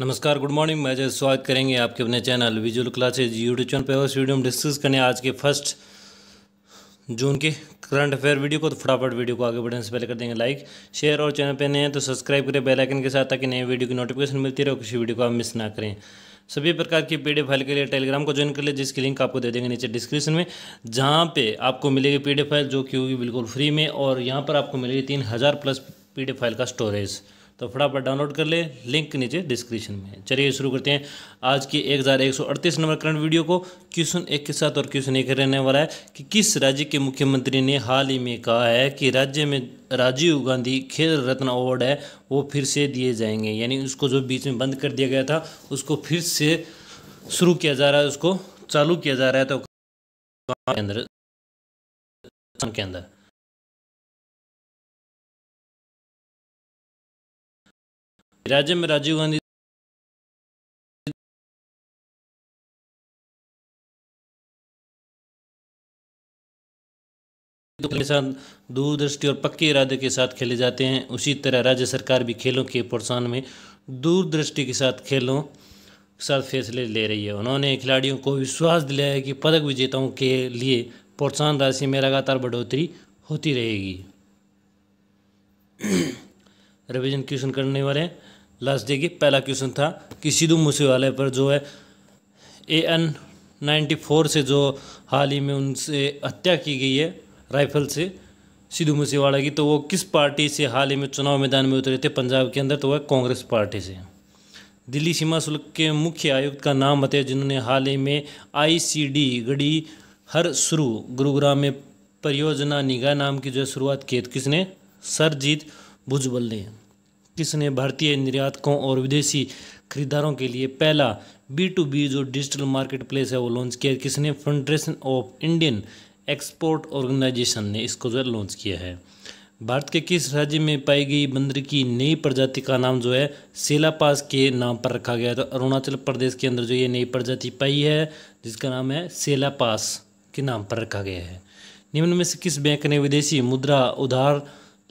नमस्कार good morning मैं जय स्वागत करेंगे आपके अपने channel Visual Classes YouTube channel पर इस वीडियो में डिस्कस करने आज के फर्स्ट जून के करंट अफेयर वीडियो को तो फटाफट वीडियो को आगे बढ़ने से पहले कर देंगे लाइक शेयर और चैनल पर नए हैं तो सब्सक्राइब करें बेल आइकन के साथ ताकि नए वीडियो की नोटिफिकेशन मिलती रहे किसी वीडियो को आप मिस ना करें सभी प्रकार की पी फाइल के लिए टेलीग्राम को ज्वाइन कर ले जिसकी लिंक आपको दे देंगे नीचे डिस्क्रिप्शन में जहाँ पर आपको मिलेगी पी फाइल जो कि होगी बिल्कुल फ्री में और यहाँ पर आपको मिलेगी तीन हज़ार प्लस पी फाइल का स्टोरेज तो फटाफट डाउनलोड कर ले लिंक नीचे डिस्क्रिप्शन में चलिए शुरू करते हैं आज के एक हज़ार एक सौ अड़तीस नंबर करंट वीडियो को क्वेश्चन एक के साथ और क्वेश्चन एक रहने वाला है कि किस राज्य के मुख्यमंत्री ने हाल ही में कहा है कि राज्य में राजीव गांधी खेल रत्न अवार्ड है वो फिर से दिए जाएंगे यानी उसको जो बीच में बंद कर दिया गया था उसको फिर से शुरू किया जा रहा है उसको चालू किया जा रहा है तो के अंदर राज्य में राजीव गांधी के तो साथ दूरदृष्टि और पक्के इरादे के साथ खेले जाते हैं उसी तरह राज्य सरकार भी खेलों के प्रोत्साहन में दूरदृष्टि के साथ खेलों के साथ फैसले ले रही है उन्होंने खिलाड़ियों को विश्वास दिलाया है कि पदक विजेताओं के लिए प्रोत्साहन राशि में लगातार बढ़ोतरी होती रहेगी रविजन क्वेश्चन करने वाले लास्ट देखिए पहला क्वेश्चन था कि सिद्धू मूसेवाले पर जो है ए एन नाइन्टी फोर से जो हाल ही में उनसे हत्या की गई है राइफल से सिद्धू मूसेवाला की तो वो किस पार्टी से हाल ही में चुनाव मैदान में उतरे थे पंजाब के अंदर तो वह कांग्रेस पार्टी से दिल्ली सीमा शुल्क के मुख्य आयुक्त का नाम बताया जिन्होंने हाल ही में आईसीडी गढ़ी हर शुरू गुरुग्राम में परियोजना निगाह नाम की जो है शुरुआत की तो किसने सरजीत भुजबल ने किसने भारतीय निर्यातकों और विदेशी खरीदारों के लिए पहला बी टू बी जो डिजिटल मार्केट प्लेस है वो लॉन्च किया किसने Federation of Indian Export Organisation ने इसको जो लॉन्च किया है भारत के किस राज्य में पाई गई बंदर की नई प्रजाति का नाम जो है सेलापास के नाम पर रखा गया है तो अरुणाचल प्रदेश के अंदर जो ये नई प्रजाति पाई है जिसका नाम है सेलापास के नाम पर रखा गया है निम्न में से किस बैंक ने विदेशी मुद्रा उधार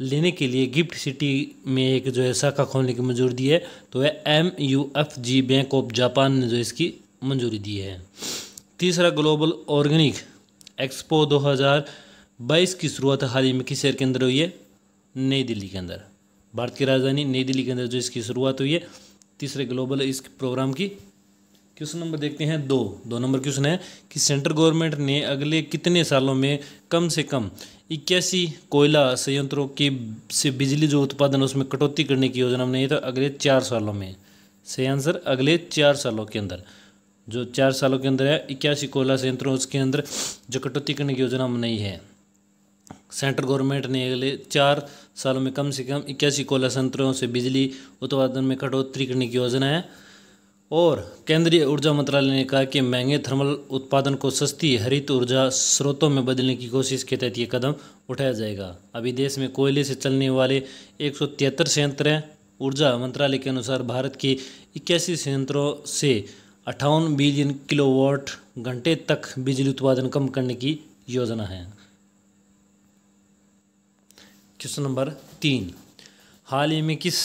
लेने के लिए गिफ्ट सिटी में एक जो है शाखा खोलने की मंजूरी दी है तो वह M U F G bank of Japan ने जो इसकी मंजूरी दी है तीसरा ग्लोबल ऑर्गेनिक एक्सपो 2022 की शुरुआत हाल ही में किस शहर के अंदर हुई है नई दिल्ली के अंदर भारत की राजधानी नई दिल्ली के अंदर जो इसकी शुरुआत हुई है तीसरे ग्लोबल इस प्रोग्राम की क्वेश्चन नंबर देखते हैं दो दो नंबर क्वेश्चन है कि सेंट्रल गवर्नमेंट ने अगले कितने सालों में कम से कम इक्यासी कोयला संयंत्रों की से बिजली जो उत्पादन उसमें कटौती करने की योजना बनाई तो अगले चार सालों में सही आंसर अगले चार सालों के अंदर जो चार सालों के अंदर है इक्यासी कोयला संयंत्रों उसके अंदर जो कटौती करने की योजना बनाई है सेंट्रल गवर्नमेंट ने अगले चार सालों में कम से कम इक्यासी कोयला संयंत्रों से बिजली उत्पादन में कटौती करने की योजना है और केंद्रीय ऊर्जा मंत्रालय ने कहा कि महंगे थर्मल उत्पादन को सस्ती हरित ऊर्जा स्रोतों में बदलने की कोशिश के तहत ये कदम उठाया जाएगा अभी देश में कोयले से चलने वाले एक सौ तिहत्तर संयंत्र हैं ऊर्जा मंत्रालय के अनुसार भारत के इक्यासी संयंत्रों से अट्ठावन बिलियन किलोवाट घंटे तक बिजली उत्पादन कम करने की योजना है क्वेश्चन नंबर तीन हाल ही में किस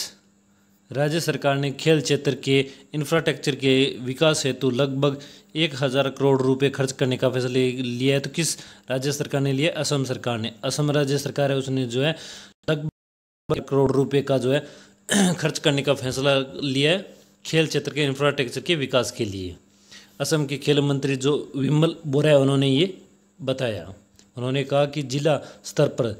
राज्य सरकार ने खेल क्षेत्र के इंफ्रास्ट्रक्चर के विकास हेतु लगभग एक हज़ार करोड़ रुपए खर्च करने का फैसला लिया है तो किस राज्य सरकार ने लिया असम सरकार ने असम राज्य सरकार है उसने जो है लगभग करोड़ रुपए का जो है खर्च करने का फैसला लिया है खेल क्षेत्र के इंफ्रास्ट्रक्चर के विकास के लिए असम के खेल मंत्री जो विमल बोरा है उन्होंने ये बताया उन्होंने कहा कि जिला स्तर पर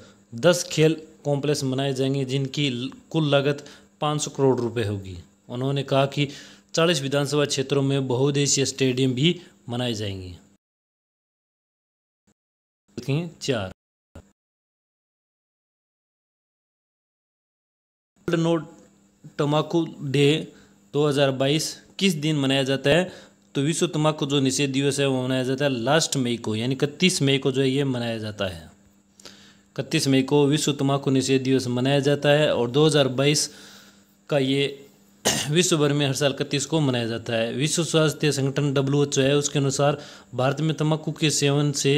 दस खेल कॉम्प्लेक्स बनाए जाएंगे जिनकी कुल लागत 500 करोड़ रुपए होगी उन्होंने कहा कि 40 विधानसभा क्षेत्रों में बहुउद्देशीय स्टेडियम भी मनाए जाएंगे चार वर्ल्ड नो तम्बाकू डे 2022 किस दिन मनाया जाता है तो विश्व तम्बाकू जो निषेध दिवस है वो मनाया जाता है लास्ट मई को यानी इकतीस मई को जो है ये मनाया जाता है इकतीस मई को विश्व तम्बाकू निषेध दिवस मनाया जाता है और 2022 का ये विश्व भर में हर साल इकतीस को मनाया जाता है विश्व स्वास्थ्य संगठन डब्ल्यू एच है उसके अनुसार भारत में तम्बाकू के सेवन से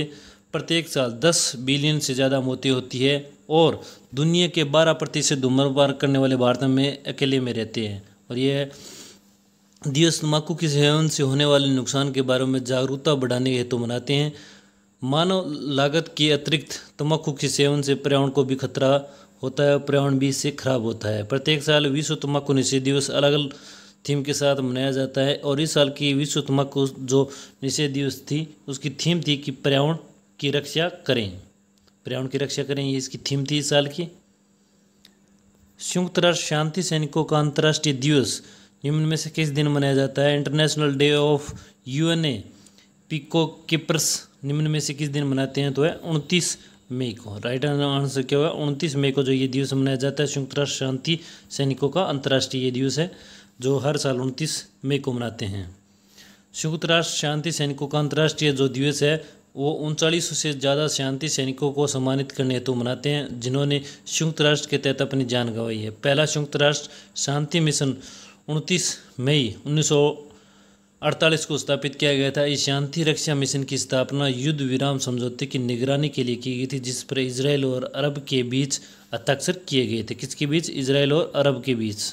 प्रत्येक साल 10 बिलियन से ज़्यादा मौतें होती है और दुनिया के 12 प्रतिशत धूम्रपान करने वाले भारत में अकेले में रहते हैं और यह दिवस तम्बाकू के सेवन से होने वाले नुकसान के बारे में जागरूकता बढ़ाने हेतु तो मनाते हैं मानव लागत के अतिरिक्त तम्बाकू के सेवन से पर्यावरण को भी खतरा होता है पर्यावरण भी इससे खराब होता है प्रत्येक साल विश्व तम्बाकू निषेध दिवस अलग अलग थीम के साथ मनाया जाता है और इस साल की विश्व तम्बाकू जो निषेध दिवस थी उसकी थीम थी कि पर्यावरण की रक्षा करें पर्यावरण की रक्षा करें ये इसकी थीम थी इस साल की संयुक्त राष्ट्र शांति सैनिकों का अंतर्राष्ट्रीय दिवस निम्न में से किस दिन मनाया जाता है international day of UN peacekeepers निम्न में से किस दिन मनाते हैं तो है उनतीस मई को राइट आंसर क्या हुआ उनतीस मई को जो ये दिवस मनाया जाता है संयुक्त राष्ट्र शांति सैनिकों का अंतर्राष्ट्रीय ये दिवस है जो हर साल उनतीस मई को मनाते हैं संयुक्त राष्ट्र शांति सैनिकों का अंतर्राष्ट्रीय जो दिवस है वो उनचालीस से ज़्यादा शांति सैनिकों को सम्मानित करने हेतु मनाते हैं जिन्होंने संयुक्त राष्ट्र के तहत अपनी जान गंवाई है पहला संयुक्त राष्ट्र शांति मिशन उनतीस मई उन्नीस अड़तालीस को स्थापित किया गया था इस शांति रक्षा मिशन की स्थापना युद्ध विराम समझौते की निगरानी के लिए की गई थी जिस पर इसराइल और अरब के बीच हस्ताक्षर किए गए थे किसके बीच इसराइल और अरब के बीच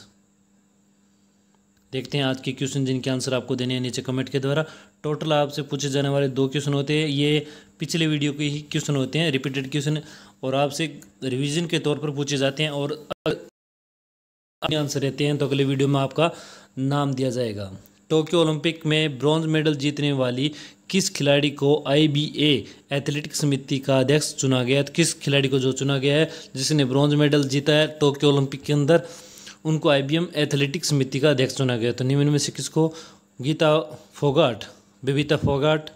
देखते हैं आज के क्वेश्चन जिनके आंसर आपको देने हैं नीचे कमेंट के द्वारा टोटल आपसे पूछे जाने वाले दो क्वेश्चन होते हैं ये पिछले वीडियो के ही क्वेश्चन होते हैं रिपीटेड क्वेश्चन और आपसे रिवीजन के तौर पर पूछे जाते हैं और आंसर रहते हैं तो अगले वीडियो में आपका नाम दिया जाएगा टोक्यो ओलंपिक में ब्रॉन्ज मेडल जीतने वाली किस खिलाड़ी को आईबीए एथलेटिक समिति का अध्यक्ष चुना गया है तो किस खिलाड़ी को जो चुना गया है जिसने ब्रॉन्ज मेडल जीता है टोक्यो ओलंपिक के अंदर उनको आईबीएम एथलेटिक समिति का अध्यक्ष चुना गया तो निम्न में से किसको गीता फोगाट बेबीता फोगाट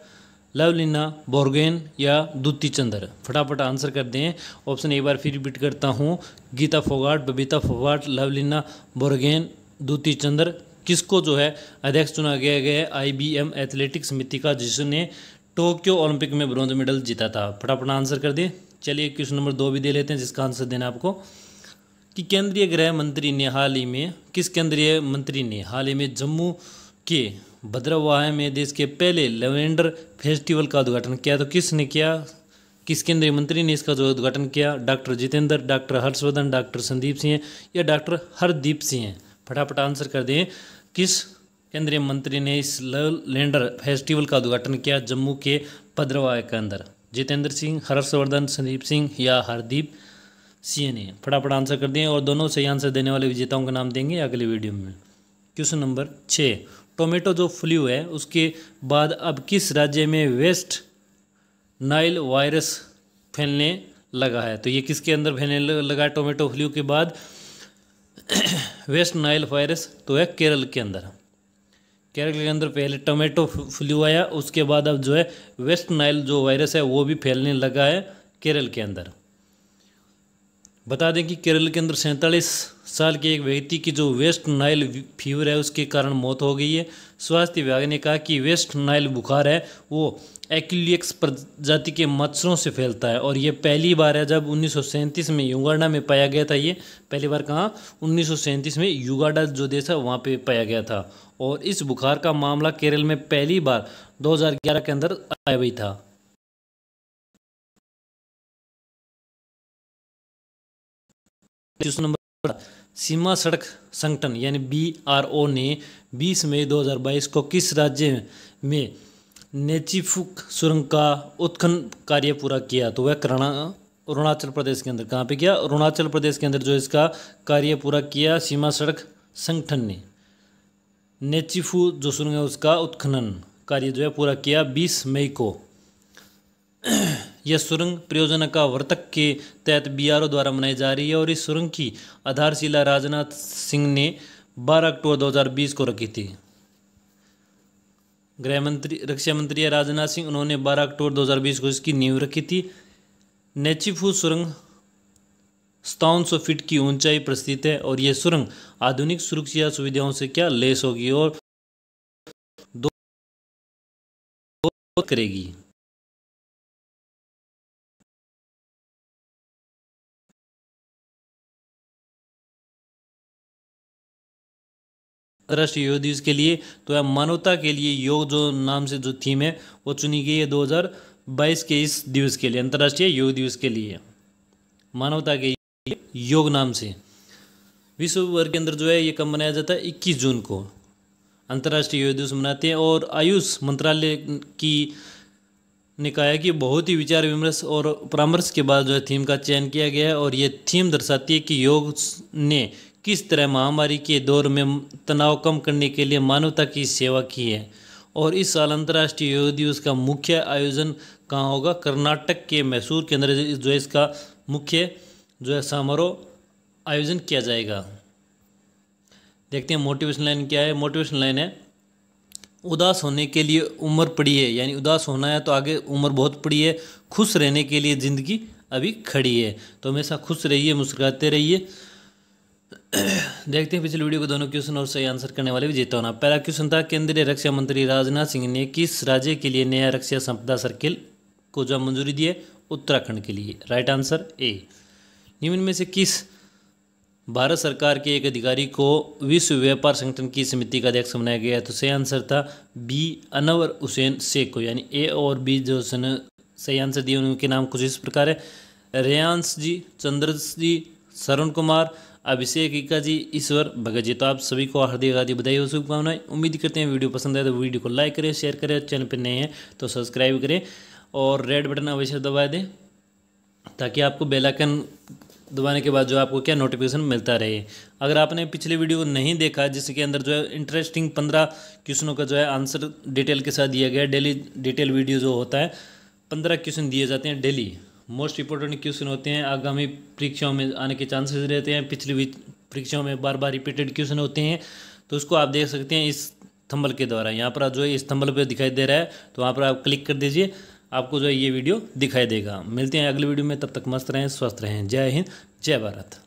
लवलिना बोर्गेन या दूती चंद्र फटाफट आंसर कर दें ऑप्शन एक बार फिर रिपीट करता हूँ गीता फोगाट बबीता फोगाट लवलिना बोर्गेन दूती चंद्र किसको जो है अध्यक्ष चुना गया गया है आईबीएम एथलेटिक समिति का जिसने टोक्यो ओलंपिक में ब्रॉन्ज मेडल जीता था फटाफट आंसर कर दिए चलिए क्वेश्चन नंबर दो भी दे लेते हैं जिसका आंसर देना आपको कि केंद्रीय गृह मंत्री ने हाल ही में किस केंद्रीय मंत्री ने हाल ही में जम्मू के भद्रवाह में देश के पहले लेवेंडर फेस्टिवल का उद्घाटन किया तो किसने किया किस केंद्रीय मंत्री ने इसका जो उद्घाटन किया doctor Jitendra doctor Harshvardhan doctor Sandeep Singh या डॉक्टर हरदीप सिंह फटाफट आंसर कर दें किस केंद्रीय मंत्री ने इस लैंडर फेस्टिवल का उद्घाटन किया जम्मू के भद्रवाह के अंदर जितेंद्र सिंह हर्षवर्धन संदीप सिंह या हरदीप सिंह ने फटाफट आंसर कर दिए और दोनों सही आंसर देने वाले विजेताओं के नाम देंगे अगले वीडियो में क्वेश्चन नंबर छः टोमेटो जो फ्लू है उसके बाद अब किस राज्य में वेस्ट नाइल वायरस फैलने लगा है तो ये किसके अंदर फैलने लगा है टोमेटो फ्लू के बाद वेस्ट नाइल वायरस तो है केरल के अंदर केरल के अंदर पहले टोमेटो फ्लू आया उसके बाद अब जो है वेस्ट नाइल जो वायरस है वो भी फैलने लगा है केरल के अंदर बता दें कि केरल के अंदर सैंतालीस साल के एक व्यक्ति की जो वेस्ट नाइल फीवर है उसके कारण मौत हो गई है स्वास्थ्य विभाग ने कहा कि वेस्ट नाइल बुखार है वो एक्लियक्स प्रजाति के मच्छरों से फैलता है और ये पहली बार है जब उन्नीस में युगाडा में पाया गया था ये पहली बार कहाँ उन्नीस में युगाडा जो देश है वहाँ पे पाया गया था और इस बुखार का मामला केरल में पहली बार 2011 के अंदर आया हुई था नंबर सीमा सड़क संगठन यानी बी आर ओ ने 20 मई 2022 को किस राज्य में नेचिफुक सुरंग का उत्खनन कार्य पूरा किया तो वह करना अरुणाचल प्रदेश के अंदर कहाँ पे किया अरुणाचल प्रदेश के अंदर जो इसका कार्य पूरा किया सीमा सड़क संगठन ने नेचिफू जो सुरंग है उसका उत्खनन कार्य जो है पूरा किया 20 मई को यह सुरंग परियोजना का वर्तक के तहत बीआरओ द्वारा मनाई जा रही है और इस सुरंग की आधारशिला राजनाथ सिंह ने 12 अक्टूबर 2020 को रखी थी गृह मंत्री रक्षा मंत्री राजनाथ सिंह उन्होंने 12 अक्टूबर 2020 को इसकी नींव रखी थी नेचिफू सुरंग सतावन सौ फीट की ऊंचाई पर स्थित है और यह सुरंग आधुनिक सुरक्षा सुविधाओं से क्या लेस होगी और दो, दो, दो करेगी राष्ट्रीय योग दिवस के लिए तो यह मानवता के लिए योग जो नाम से जो थीम है वो चुनी गई है 2022 के इस दिवस के लिए अंतर्राष्ट्रीय योग दिवस के लिए मानवता के लिए योग नाम से विश्व भर के अंदर जो है ये कब मनाया जाता है इक्कीस जून को अंतर्राष्ट्रीय योग दिवस मनाते हैं और आयुष मंत्रालय की ने कहा है कि बहुत ही विचार विमर्श और परामर्श के बाद जो है थीम का चयन किया गया है और ये थीम दर्शाती है कि योग ने किस तरह महामारी के दौर में तनाव कम करने के लिए मानवता की सेवा की है और इस साल अंतर्राष्ट्रीय योग दिवस का मुख्य आयोजन कहाँ होगा कर्नाटक के मैसूर के अंदर जो इसका मुख्य जो है समारोह आयोजन किया जाएगा देखते हैं मोटिवेशन लाइन क्या है मोटिवेशन लाइन है उदास होने के लिए उम्र पड़ी है यानी उदास होना है तो आगे उम्र बहुत पड़ी है खुश रहने के लिए ज़िंदगी अभी खड़ी है तो हमेशा खुश रहिए मुस्कुराते रहिए देखते हैं पिछले वीडियो को दोनों क्वेश्चन और सही आंसर करने वाले विजेता होना पहला क्वेश्चन था केंद्रीय रक्षा मंत्री राजनाथ सिंह ने किस राज्य के लिए नया रक्षा संपदा सर्किल को जो मंजूरी दी है उत्तराखंड के लिए राइट आंसर ए निम्न में से किस भारत सरकार के एक अधिकारी को विश्व व्यापार संगठन की समिति का अध्यक्ष बनाया गया तो सही आंसर था बी अनवर हुसैन शेख को यानी ए और बी जो सही आंसर दिए उनके नाम कुछ इस प्रकार है रेयांश जी चंद्र जी सरुण कुमार अभिषेक इक्का जी ईश्वर भगत जी तो आप सभी को हार्दिक हार्दिक बधाई और शुभकामनाएं उम्मीद करते हैं वीडियो पसंद आए तो वीडियो को लाइक करें शेयर करें चैनल पर नए हैं तो सब्सक्राइब करें और रेड बटन अवश्य दबा दें ताकि आपको बेलाइकन दबाने के बाद जो आपको क्या नोटिफिकेशन मिलता रहे अगर आपने पिछले वीडियो को नहीं देखा जिसके अंदर जो है इंटरेस्टिंग पंद्रह क्वेश्चनों का जो है आंसर डिटेल के साथ दिया गया डेली डिटेल वीडियो जो होता है पंद्रह क्वेश्चन दिए जाते हैं डेली मोस्ट इंपॉर्टेंट क्वेश्चन होते हैं आगामी परीक्षाओं में आने के चांसेस रहते हैं पिछली परीक्षाओं में बार बार रिपीटेड क्वेश्चन होते हैं तो उसको आप देख सकते हैं इस थंबल के द्वारा यहाँ पर आप जो है इस थंबल पर दिखाई दे रहा है तो वहाँ पर आप क्लिक कर दीजिए आपको जो है ये वीडियो दिखाई देगा मिलते हैं अगले वीडियो में तब तक मस्त रहें स्वस्थ रहें जय हिंद जय भारत